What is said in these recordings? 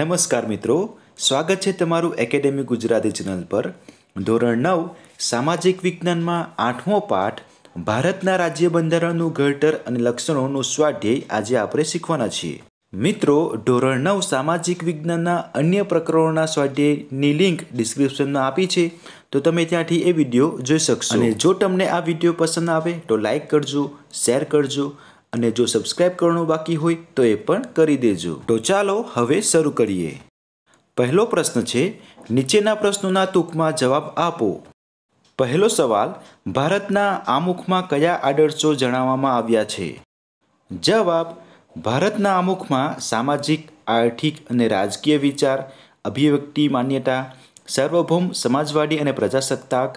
નમસ્કાર મિત્રો સ્વાગત છે તમારું એકેડેમી ગુજરાતી ચેનલ પર ધોરણ નવ સામાજિક વિજ્ઞાનમાં આઠમો પાઠ ભારતના રાજ્ય બંધારણનું ઘડતર અને લક્ષણોનું સ્વાધ્યાય આજે આપણે શીખવાના છીએ મિત્રો ધોરણ નવ સામાજિક વિજ્ઞાનના અન્ય પ્રકરણોના સ્વાધ્યાયની લિંક ડિસ્ક્રિપ્શનમાં આપી છે તો તમે ત્યાંથી એ વિડીયો જોઈ શકશો અને જો તમને આ વિડીયો પસંદ આવે તો લાઇક કરજો શેર કરજો અને જો સબસ્ક્રાઇબ કરવાનું બાકી હોય તો એ પણ કરી દેજો તો ચાલો હવે શરૂ કરીએ પહેલો પ્રશ્ન છે નીચેના પ્રશ્નોના ટૂંકમાં જવાબ આપો પહેલો સવાલ ભારતના આમુખમાં કયા આદર્શો જણાવવામાં આવ્યા છે જવાબ ભારતના આમુખમાં સામાજિક આર્થિક અને રાજકીય વિચાર અભિવ્યક્તિ માન્યતા સાર્વભૌમ સમાજવાદી અને પ્રજાસત્તાક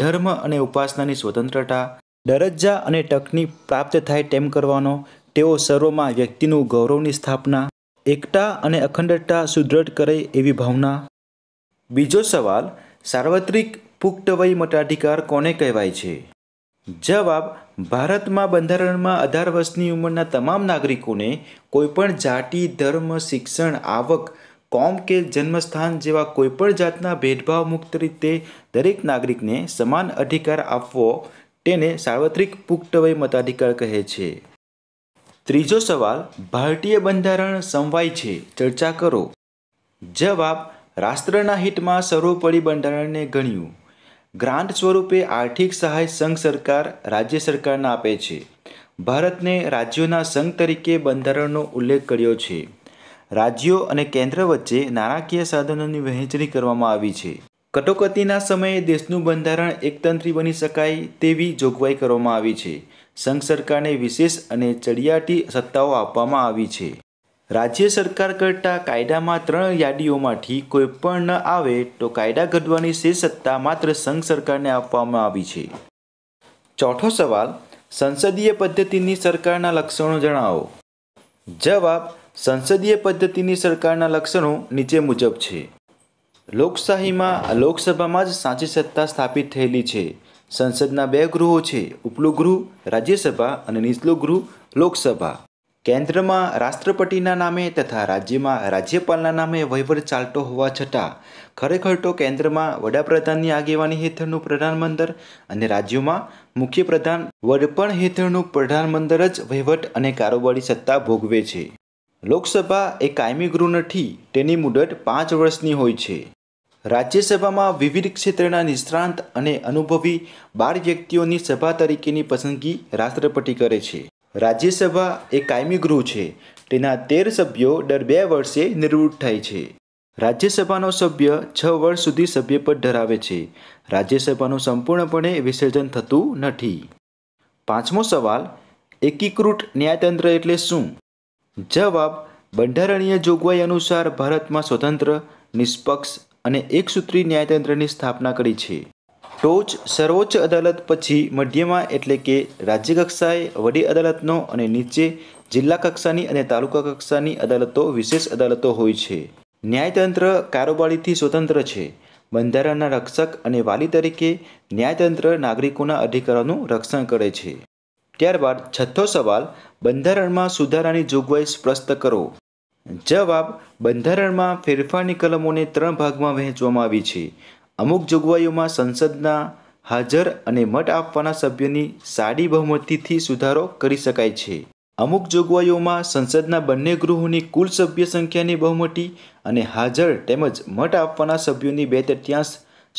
ધર્મ અને ઉપાસનાની સ્વતંત્રતા દરજ્જા અને તકની પ્રાપ્ત થાય તેમ કરવાનો તેઓ સર્વમાં વ્યક્તિનું ગૌરવની સ્થાપના એકતા અને અખંડતા સુદૃઢ કરે એવી ભાવના બીજો સવાલ સાર્વત્રિક પુખ્તવય મતાધિકાર કોને કહેવાય છે જવાબ ભારતમાં બંધારણમાં અઢાર વર્ષની ઉંમરના તમામ નાગરિકોને કોઈપણ જાતિ ધર્મ શિક્ષણ આવક કોમ કે જન્મસ્થાન જેવા કોઈપણ જાતના ભેદભાવ મુક્ત રીતે દરેક નાગરિકને સમાન અધિકાર આપવો તેને સાર્વત્રિક પુખ્તવય મતાધિકાર કહે છે ત્રીજો સવાલ ભારતીય બંધારણ સંવાય છે ચર્ચા કરો જવાબ રાષ્ટ્રના હિતમાં સર્વોપરી બંધારણને ગણ્યું ગ્રાન્ટ સ્વરૂપે આર્થિક સહાય સંઘ સરકાર રાજ્ય સરકારને આપે છે ભારતને રાજ્યોના સંઘ તરીકે બંધારણનો ઉલ્લેખ કર્યો છે રાજ્યો અને કેન્દ્ર વચ્ચે નાણાકીય સાધનોની વહેંચણી કરવામાં આવી છે કટોકટીના સમયે દેશનું બંધારણ એકતંત્રી બની શકાય તેવી જોગવાઈ કરવામાં આવી છે સંઘ સરકારને વિશેષ અને ચડિયાટી સત્તાઓ આપવામાં આવી છે રાજ્ય સરકાર કરતાં કાયદામાં ત્રણ યાદીઓમાંથી કોઈ પણ ન આવે તો કાયદા ઘડવાની શેષ સત્તા માત્ર સંઘ સરકારને આપવામાં આવી છે ચોથો સવાલ સંસદીય પદ્ધતિની સરકારના લક્ષણો જણાવો જવાબ સંસદીય પદ્ધતિની સરકારના લક્ષણો નીચે મુજબ છે લોકશાહીમાં લોકસભામાં જ સાચી સત્તા સ્થાપિત થયેલી છે સંસદના બે ગૃહો છે ઉપલું ગૃહ રાજ્યસભા અને નીચલું ગૃહ લોકસભા કેન્દ્રમાં રાષ્ટ્રપતિના નામે તથા રાજ્યમાં રાજ્યપાલના નામે વહીવટ ચાલતો હોવા છતાં ખરેખર તો કેન્દ્રમાં વડાપ્રધાનની આગેવાની હેઠળનું પ્રધાનમંત્ર અને રાજ્યોમાં મુખ્યપ્રધાન વડપણ હેઠળનું પ્રધાનમંત્ર જ વહીવટ અને કારોબારી સત્તા ભોગવે છે લોકસભા એ કાયમી ગૃહ નથી તેની મુદત પાંચ વર્ષની હોય છે રાજ્યસભામાં વિવિધ ક્ષેત્રના નિષ્ણાંત અને અનુભવી બાર વ્યક્તિઓની સભા તરીકેની પસંદગી રાષ્ટ્રપતિ કરે છે રાજ્યસભા એ કાયમી ગૃહ છે તેના તેર સભ્યો દર બે વર્ષે નિવૃત્ત થાય છે રાજ્યસભાનો સભ્ય છ વર્ષ સુધી સભ્યપદ ધરાવે છે રાજ્યસભાનું સંપૂર્ણપણે વિસર્જન થતું નથી પાંચમો સવાલ એકીકૃત ન્યાયતંત્ર એટલે શું જવાબ બંધારણીય જોગવાઈ અનુસાર ભારતમાં સ્વતંત્ર નિષ્પક્ષ અને એકસૂત્રી ન્યાયતંત્રની સ્થાપના કરી છે ટોચ સર્વોચ્ચ અદાલત પછી મધ્યમાં એટલે કે રાજ્ય કક્ષાએ વડી અદાલતનો અને નીચે જિલ્લા કક્ષાની અને તાલુકા કક્ષાની અદાલતો વિશેષ અદાલતો હોય છે ન્યાયતંત્ર કારોબારીથી સ્વતંત્ર છે બંધારણના રક્ષક અને વાલી તરીકે ન્યાયતંત્ર નાગરિકોના અધિકારોનું રક્ષણ કરે છે ત્યારબાદ છઠ્ઠો સવાલ બંધારણમાં સુધારાની જોગવાઈ સ્પષ્ટ કરો જવાબ બંધારણમાં ફેરફારની કલમોને ત્રણ ભાગમાં વહેંચવામાં આવી છે અમુક જોગવાઈઓમાં સંસદના હાજર અને મત આપવાના સભ્યોની સાડી બહુમતીથી સુધારો કરી શકાય છે અમુક જોગવાઈઓમાં સંસદના બંને ગૃહોની કુલ સભ્ય સંખ્યાની બહુમતી અને હાજર તેમજ મત આપવાના સભ્યોની બે તૃતીયાંશ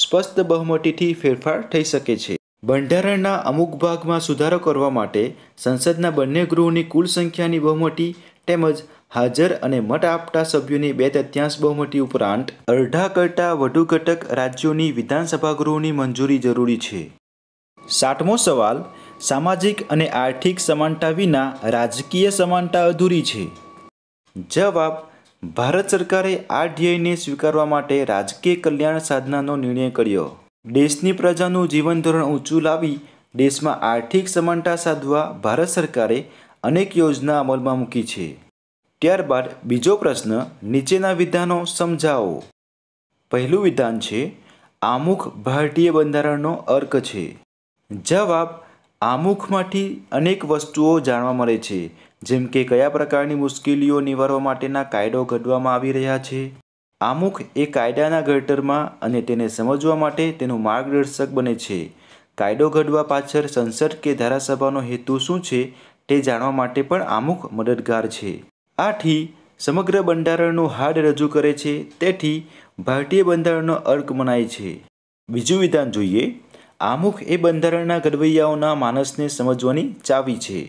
સ્પષ્ટ બહુમતીથી ફેરફાર થઈ શકે છે બંધારણના અમુક ભાગમાં સુધારો કરવા માટે સંસદના બંને ગૃહોની કુલ સંખ્યાની બહુમતી તેમજ હાજર અને મત આપતા સભ્યોની બે તથ્યાંશ બહુમતી ઉપરાંત અડધા કરતાં વધુ ઘટક રાજ્યોની વિધાનસભા ગૃહોની મંજૂરી જરૂરી છે સાતમો સવાલ સામાજિક અને આર્થિક સમાનતા વિના રાજકીય સમાનતા અધૂરી છે જવાબ ભારત સરકારે આ ધ્યેયને સ્વીકારવા માટે રાજકીય કલ્યાણ સાધનાનો નિર્ણય કર્યો દેશની પ્રજાનું જીવનધોરણ ઊંચું લાવી દેશમાં આર્થિક સમાનતા સાધવા ભારત સરકારે અનેક યોજના અમલમાં મૂકી છે ત્યારબાદ બીજો પ્રશ્ન નીચેના વિધાનો સમજાવો પહેલું વિધાન છે આમુખ ભારતીય બંધારણનો અર્ક છે જવાબ આમુખમાંથી અનેક વસ્તુઓ જાણવા મળે છે જેમ કે કયા પ્રકારની મુશ્કેલીઓ નિવારવા માટેના કાયદો ઘડવામાં આવી રહ્યા છે આમુખ એ કાયદાના ઘડતરમાં અને તેને સમજવા માટે તેનું માર્ગદર્શક બને છે કાયદો ઘડવા પાછળ સંસદ કે ધારાસભાનો હેતુ શું છે તે જાણવા માટે પણ આમુખ મદદગાર છે આથી સમગ્ર બંધારણનું હાડ રજૂ કરે છે તેથી ભારતીય બંધારણનો અર્ક મનાય છે બીજું વિધાન જોઈએ આમુખ એ બંધારણના ઘડવૈયાઓના માનસને સમજવાની ચાવી છે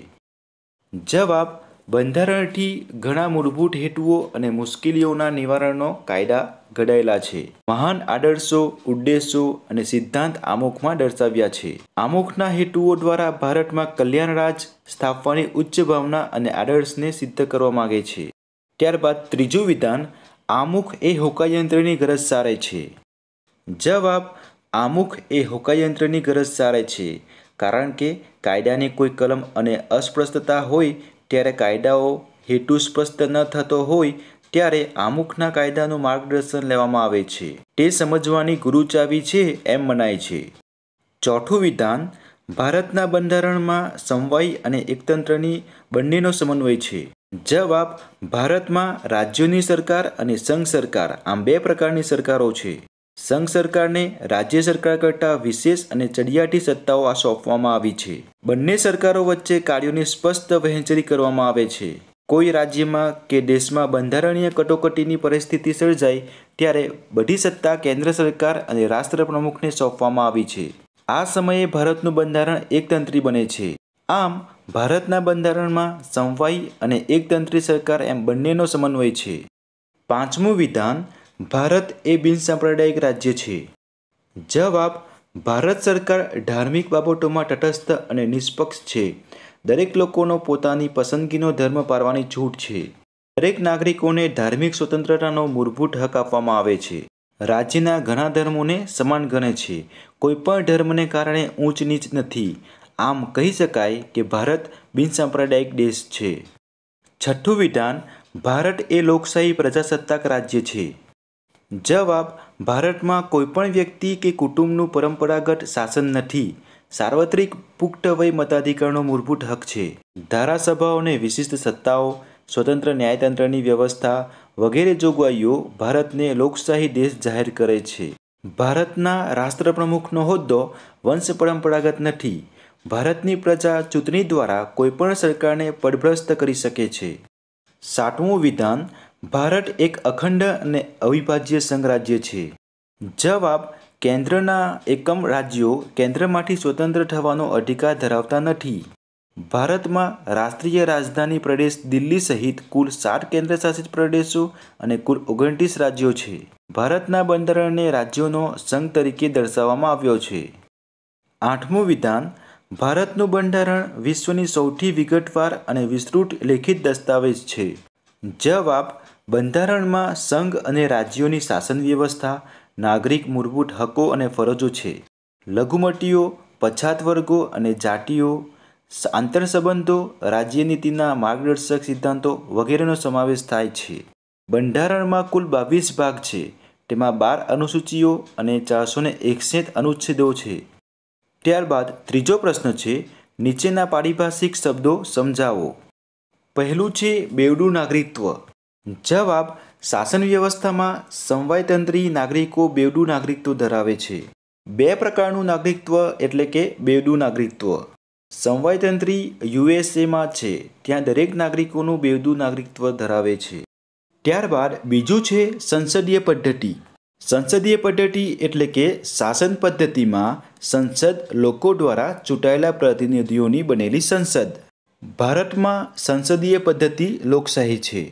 જવાબ બંધારણથી ઘણા મૂળભૂત હેતુઓ અને મુશ્કેલીઓના નિવારણનો કાયદા ઘડાયેલા છે મહાન આદર્શો ઉદ્દેશો અને સિદ્ધાંત આમુખમાં દર્શાવ્યા છે આમુખના હેતુઓ દ્વારા ભારતમાં કલ્યાણ રાજ સ્થાપવાની ઉચ્ચ ભાવના અને આદર્શને સિદ્ધ કરવા માગે છે ત્યારબાદ ત્રીજું વિધાન આમુખ એ હોકાયંત્રની ગરજ સારે છે જવાબ આમુખ એ હોકાયંત્રની ગરજ સારે છે કારણ કે કાયદાની કોઈ કલમ અને અસ્પષ્ટતા હોય ત્યારે કાયદાઓ હેતુ સ્પષ્ટ ન થતો હોય ત્યારે આમુખના કાયદાનું માર્ગદર્શન લેવામાં આવે છે તે સમજવાની ગુરુચાવી છે એમ મનાય છે ચોથું વિધાન ભારતના બંધારણમાં સમવાય અને એકતંત્રની બંનેનો સમન્વય છે જવાબ ભારતમાં રાજ્યોની સરકાર અને સંઘ સરકાર આમ બે પ્રકારની સરકારો છે સંઘ સરકારને રાજ્ય સરકાર કરતાં વિશેષ અને ચડિયાટી સત્તાઓ આ સોંપવામાં આવી છે બંને સરકારો વચ્ચે કાર્યોની સ્પષ્ટ વહેંચણી કરવામાં આવે છે કોઈ રાજ્યમાં કે દેશમાં બંધારણીય કટોકટીની પરિસ્થિતિ સર્જાય ત્યારે બધી સત્તા કેન્દ્ર સરકાર અને રાષ્ટ્ર પ્રમુખને સોંપવામાં આવી છે આ સમયે ભારતનું બંધારણ એકતંત્રી બને છે આમ ભારતના બંધારણમાં સંવાઈ અને એકતંત્રી સરકાર એમ બંનેનો સમન્વય છે પાંચમું વિધાન ભારત એ બિનસાંપ્રદાયિક રાજ્ય છે જવાબ ભારત સરકાર ધાર્મિક બાબતોમાં તટસ્થ અને નિષ્પક્ષ છે દરેક લોકોનો પોતાની પસંદગીનો ધર્મ પાળવાની છૂટ છે દરેક નાગરિકોને ધાર્મિક સ્વતંત્રતાનો મૂળભૂત હક આપવામાં આવે છે રાજ્યના ઘણા ધર્મોને સમાન ગણે છે કોઈપણ ધર્મને કારણે ઊંચ નીચ નથી આમ કહી શકાય કે ભારત બિનસાંપ્રદાયિક દેશ છે છઠ્ઠું વિધાન ભારત એ લોકશાહી પ્રજાસત્તાક રાજ્ય છે જવાબ ભારતમાં કોઈપણ વ્યક્તિ કે કુટુંબનું પરંપરાગત શાસન નથી સાર્વત્રિક પુખ્ત વય મતાધિકારનો મૂળભૂત હક છે ધારાસભાઓને વિશિષ્ટ સત્તાઓ સ્વતંત્ર ન્યાયતંત્રની વ્યવસ્થા વગેરે જોગવાઈઓ ભારતને લોકશાહી દેશ જાહેર કરે છે ભારતના રાષ્ટ્રપ્રમુખનો હોદ્દો વંશ પરંપરાગત નથી ભારતની પ્રજા ચૂંટણી દ્વારા કોઈપણ સરકારને પડભ્રસ્ત કરી શકે છે સાતમું વિધાન ભારત એક અખંડ અને અવિભાજ્ય સંઘરાજ્ય છે જવાબ કેન્દ્રના એકમ રાજ્યો કેન્દ્રમાંથી સ્વતંત્ર થવાનો અધિકાર ધરાવતા નથી ભારતમાં રાષ્ટ્રીય રાજધાની પ્રદેશ દિલ્હી સહિત કુલ સાત કેન્દ્રશાસિત પ્રદેશો અને કુલ ઓગણત્રીસ રાજ્યો છે ભારતના બંધારણને રાજ્યોનો સંઘ તરીકે દર્શાવવામાં આવ્યો છે આઠમું વિધાન ભારતનું બંધારણ વિશ્વની સૌથી વિગતવાર અને વિસ્તૃત લેખિત દસ્તાવેજ છે જવાબ બંધારણમાં સંઘ અને રાજ્યોની શાસન વ્યવસ્થા નાગરિક મૂળભૂત હકો અને ફરજો છે લઘુમતીઓ પછાત વર્ગો અને જાતિઓ આંતરસંબંધો રાજ્યનીતિના માર્ગદર્શક સિદ્ધાંતો વગેરેનો સમાવેશ થાય છે બંધારણમાં કુલ બાવીસ ભાગ છે તેમાં બાર અનુસૂચિઓ અને ચારસો ને એકસઠ અનુચ્છેદો છે ત્યારબાદ ત્રીજો પ્રશ્ન છે નીચેના પારિભાષિક શબ્દો સમજાવો પહેલું છે બેવડું નાગરિકત્વ જવાબ શાસન વ્યવસ્થામાં સમવાયતંત્રી નાગરિકો બેવડું નાગરિકત્વ ધરાવે છે બે પ્રકારનું નાગરિકત્વ એટલે કે બેવડું નાગરિકત્વ સમવાયતંત્રી યુએસએમાં છે ત્યાં દરેક નાગરિકોનું બેવડું નાગરિકત્વ ધરાવે છે ત્યારબાદ બીજું છે સંસદીય પદ્ધતિ સંસદીય પદ્ધતિ એટલે કે શાસન પદ્ધતિમાં સંસદ લોકો દ્વારા ચૂંટાયેલા પ્રતિનિધિઓની બનેલી સંસદ ભારતમાં સંસદીય પદ્ધતિ લોકશાહી છે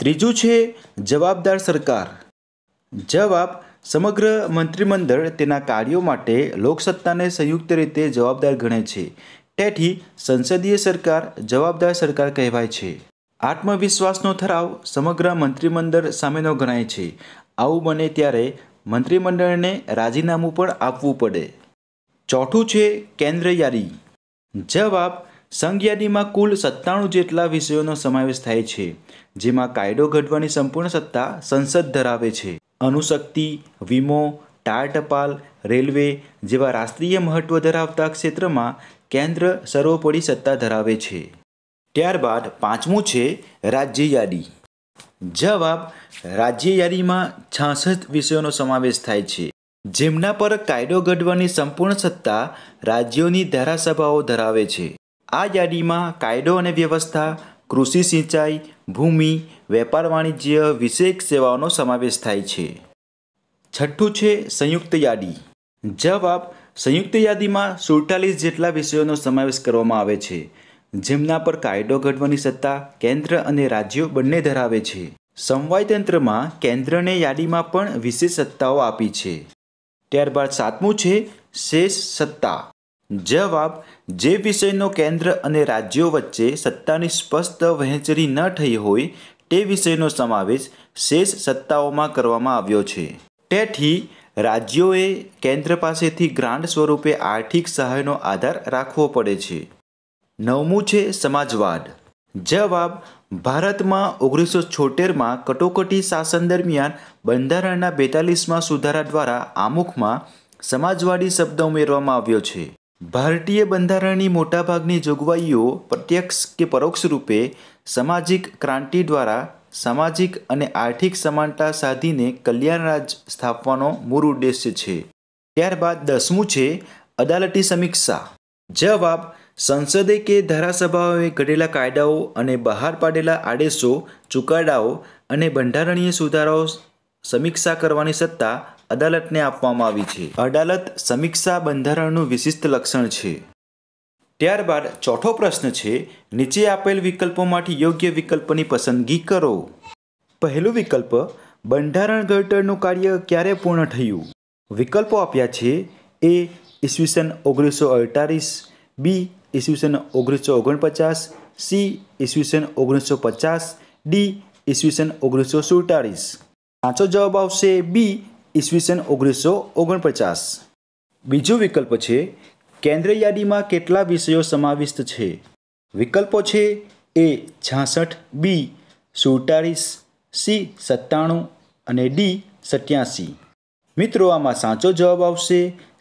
ત્રીજું છે જવાબદાર સરકાર જવાબ સમગ્ર મંત્રીમંડળ તેના કાર્યો માટે લોકસત્તાને સંયુક્ત રીતે જવાબદાર ગણે છે તેથી સંસદીય સરકાર જવાબદાર સરકાર કહેવાય છે આત્મવિશ્વાસનો ઠરાવ સમગ્ર મંત્રીમંડળ સામેનો ગણાય છે આવું બને ત્યારે મંત્રીમંડળને રાજીનામું પણ આપવું પડે ચોથું છે કેન્દ્ર યારી જવાબ સંઘયાદીમાં કુલ સત્તાણું જેટલા વિષયોનો સમાવેશ થાય છે જેમાં કાયદો ઘડવાની સંપૂર્ણ સત્તા સંસદ ધરાવે છે અનુશક્તિ વીમો ટાર ટપાલ રેલવે જેવા રાષ્ટ્રીય મહત્વ ધરાવતા ક્ષેત્રમાં કેન્દ્ર સર્વોપરી સત્તા ધરાવે છે ત્યારબાદ પાંચમું છે રાજ્ય યાદી જવાબ રાજ્ય યાદીમાં છાસઠ વિષયોનો સમાવેશ થાય છે જેમના પર કાયદો ઘડવાની સંપૂર્ણ સત્તા રાજ્યોની ધારાસભાઓ ધરાવે છે આ યાદીમાં કાયદો અને વ્યવસ્થા કૃષિ સિંચાઈ ભૂમિ વેપાર વાણિજ્ય વિશેષ સેવાઓનો સમાવેશ થાય છે છઠ્ઠું છે સંયુક્ત યાદી જવાબ સંયુક્ત યાદીમાં સુડતાલીસ જેટલા વિષયોનો સમાવેશ કરવામાં આવે છે જેમના પર કાયદો ઘડવાની સત્તા કેન્દ્ર અને રાજ્યો બંને ધરાવે છે સંવાયતંત્રમાં કેન્દ્રને યાદીમાં પણ વિશેષ સત્તાઓ આપી છે ત્યારબાદ સાતમું છે શેષ સત્તા જવાબ જે વિષયનો કેન્દ્ર અને રાજ્યો વચ્ચે સત્તાની સ્પષ્ટ વહેંચણી ન થઈ હોય તે વિષયનો સમાવેશ શેષ સત્તાઓમાં કરવામાં આવ્યો છે તેથી રાજ્યોએ કેન્દ્ર પાસેથી ગ્રાન્ટ સ્વરૂપે આર્થિક સહાયનો આધાર રાખવો પડે છે નવમું છે સમાજવાદ જવાબ ભારતમાં ઓગણીસો છોતેરમાં કટોકટી શાસન દરમિયાન બંધારણના બેતાલીસમાં સુધારા દ્વારા આમુખમાં સમાજવાદી શબ્દ ઉમેરવામાં આવ્યો છે ભારતીય બંધારણની મોટાભાગની જોગવાઈઓ પ્રત્યક્ષ કે પરોક્ષ રૂપે સામાજિક ક્રાંતિ દ્વારા સામાજિક અને આર્થિક સમાનતા સાધીને કલ્યાણ રાજ સ્થાપવાનો મૂળ ઉદ્દેશ્ય છે ત્યારબાદ દસમું છે અદાલતી સમીક્ષા જવાબ સંસદે કે ધારાસભાઓએ ઘડેલા કાયદાઓ અને બહાર પાડેલા આદેશો ચુકાદાઓ અને બંધારણીય સુધારાઓ સમીક્ષા કરવાની સત્તા અદાલતને આપવામાં આવી છે અદાલત સમીક્ષા બંધારણનું વિશિષ્ટ લક્ષણ છે ત્યારબાદ ચોથો પ્રશ્ન છે નીચે આપેલ વિકલ્પોમાંથી યોગ્ય વિકલ્પની પસંદગી કરો પહેલું વિકલ્પ બંધારણ ઘડતરનું કાર્ય ક્યારે પૂર્ણ થયું વિકલ્પો આપ્યા છે એ ઈસવીસન ઓગણીસો અડતાલીસ બી ઈસવીસન ઓગણીસો ઓગણપચાસ સી ઈસવીસન ઓગણીસો પચાસ ડી ઈસવીસન ઓગણીસો સુડતાળીસ પાંચો જવાબ આવશે બી ઈસવીસન ઓગણીસો ઓગણપચાસ બીજો વિકલ્પ છે કેન્દ્ર યાદીમાં કેટલા વિષયો સમાવિષ્ટ છે વિકલ્પો છે એ છાસઠ બી સુડતાળીસ સી સત્તાણું અને ડી સત્યાસી મિત્રો આમાં સાચો જવાબ આવશે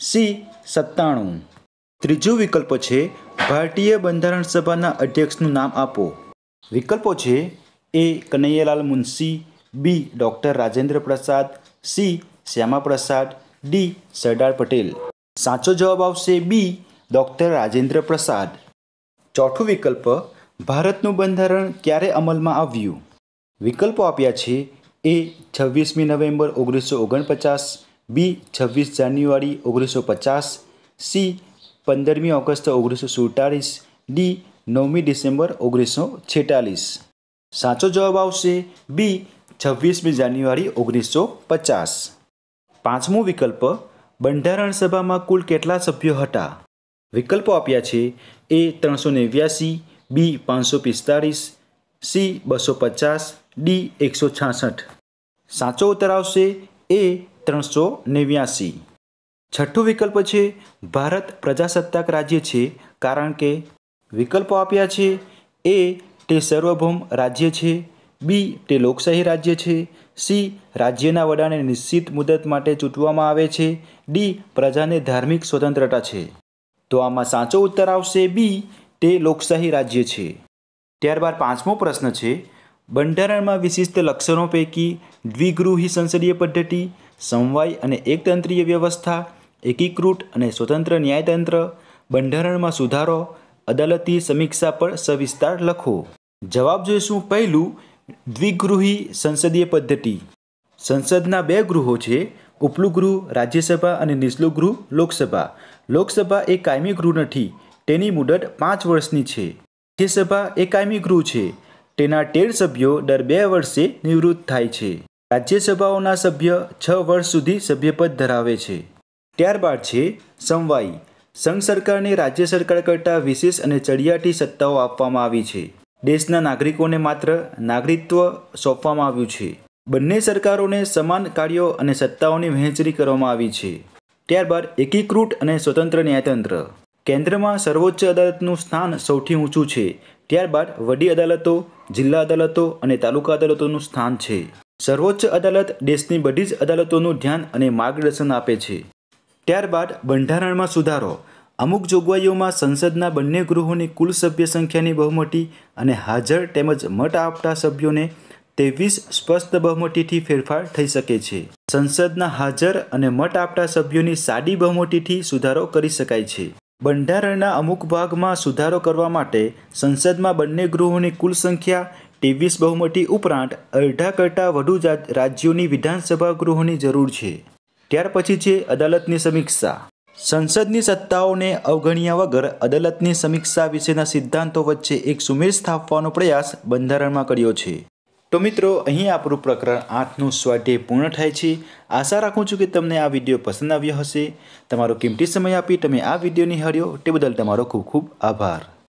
સી સત્તાણું ત્રીજો વિકલ્પ છે ભારતીય બંધારણ સભાના અધ્યક્ષનું નામ આપો વિકલ્પો છે A Kanaiyalal Munshi B doctor Rajendra Prasad C Shyamaprasad D Sardar Patel સાચો જવાબ આવશે બી ડૉક્ટર રાજેન્દ્ર પ્રસાદ ચોથો વિકલ્પ ભારતનું બંધારણ ક્યારે અમલમાં આવ્યું વિકલ્પો આપ્યા છે એ છવ્વીસમી નવેમ્બર ઓગણીસો ઓગણપચાસ બી છવ્વીસ જાન્યુઆરી ઓગણીસો પચાસ સી પંદરમી ઓગસ્ટ ઓગણીસો સુડતાલીસ ડી નવમી ડિસેમ્બર ઓગણીસો છેતાલીસ સાચો જવાબ આવશે બી છવ્વીસમી જાન્યુઆરી ઓગણીસો પચાસ પાંચમો વિકલ્પ બંધારણ સભામાં કુલ કેટલા સભ્યો હતા વિકલ્પો આપ્યા છે એ ત્રણસો નેવ્યાસી બી પાંચસો પિસ્તાળીસ સી બસો પચાસ ડી એકસો છાસઠ સાચો ઉત્તર આવશે એ ત્રણસો નેવ્યાસી છઠ્ઠો વિકલ્પ છે ભારત પ્રજાસત્તાક રાજ્ય છે કારણ કે વિકલ્પો આપ્યા છે એ તે સાર્વભૌમ રાજ્ય છે બી તે લોકશાહી રાજ્ય છે સી રાજ્યના વડાને નિશ્ચિત મુદત માટે ચૂંટવામાં આવે છે ડી પ્રજાને ધાર્મિક સ્વતંત્રતા છે તો આમાં સાચો ઉત્તર આવશે બી તે લોકશાહી રાજ્ય છે ત્યારબાદ પાંચમો પ્રશ્ન છે બંધારણમાં વિશિષ્ટ લક્ષણો પૈકી દ્વિગૃહી સંસદીય પદ્ધતિ સમવાય અને એકતંત્રીય વ્યવસ્થા એકીકૃત અને સ્વતંત્ર ન્યાયતંત્ર બંધારણમાં સુધારો અદાલતી સમીક્ષા પર સવિસ્તાર લખો જવાબ જોઈશું પહેલું દ્વિગૃહી સંસદીય પદ્ધતિ સંસદના બે ગૃહો છે ઉપલું ગૃહ રાજ્યસભા અને નીચલું ગૃહ લોકસભા લોકસભા એ કાયમી ગૃહ નથી તેની મુદત પાંચ વર્ષની છે રાજ્યસભા એ કાયમી ગૃહ છે તેના તેર સભ્યો દર બે વર્ષે નિવૃત્ત થાય છે રાજ્યસભાઓના સભ્ય છ વર્ષ સુધી સભ્યપદ ધરાવે છે ત્યારબાદ છે સમવાયી સંઘ સરકારને રાજ્ય સરકાર કરતાં વિશેષ અને ચડિયાટી સત્તાઓ આપવામાં આવી છે દેશના નાગરિકોને માત્ર નાગરિકત્વ સોંપવામાં આવ્યું છે બંને સરકારોને સમાન કાર્યો અને સત્તાઓની વહેંચણી કરવામાં આવી છે ત્યારબાદ એકીકૃત અને સ્વતંત્ર ન્યાયતંત્ર કેન્દ્રમાં સર્વોચ્ચ અદાલતનું સ્થાન સૌથી ઊંચું છે ત્યારબાદ વડી અદાલતો જિલ્લા અદાલતો અને તાલુકા અદાલતોનું સ્થાન છે સર્વોચ્ચ અદાલત દેશની બધી જ અદાલતોનું ધ્યાન અને માર્ગદર્શન આપે છે ત્યારબાદ બંધારણમાં સુધારો અમુક જોગવાઈઓમાં સંસદના બંને ગૃહોની કુલ સભ્ય સંખ્યાની બહુમતી અને હાજર તેમજ મત આપતા સભ્યોને ત્રેવીસ સ્પષ્ટ બહુમતીથી ફેરફાર થઈ શકે છે સંસદના હાજર અને મત આપતા સભ્યોની સાદી બહુમતીથી સુધારો કરી શકાય છે બંધારણના અમુક ભાગમાં સુધારો કરવા માટે સંસદમાં બંને ગૃહોની કુલ સંખ્યા ત્રેવીસ બહુમતી ઉપરાંત અડધા કરતાં વધુ રાજ્યોની વિધાનસભા ગૃહોની જરૂર છે ત્યાર પછી છે અદાલતની સમીક્ષા સંસદની સત્તાઓને અવગણ્યા વગર અદાલતની સમીક્ષા વિશેના સિદ્ધાંતો વચ્ચે એક સુમેળ સ્થાપવાનો પ્રયાસ બંધારણમાં કર્યો છે તો મિત્રો અહીં આપણું પ્રકરણ આઠનું સ્વાધ્યાય પૂર્ણ થાય છે આશા રાખું છું કે તમને આ વિડીયો પસંદ આવ્યો હશે તમારો કિંમતી સમય આપી તમે આ વિડીયો નિહાળ્યો તે બદલ તમારો ખૂબ ખૂબ આભાર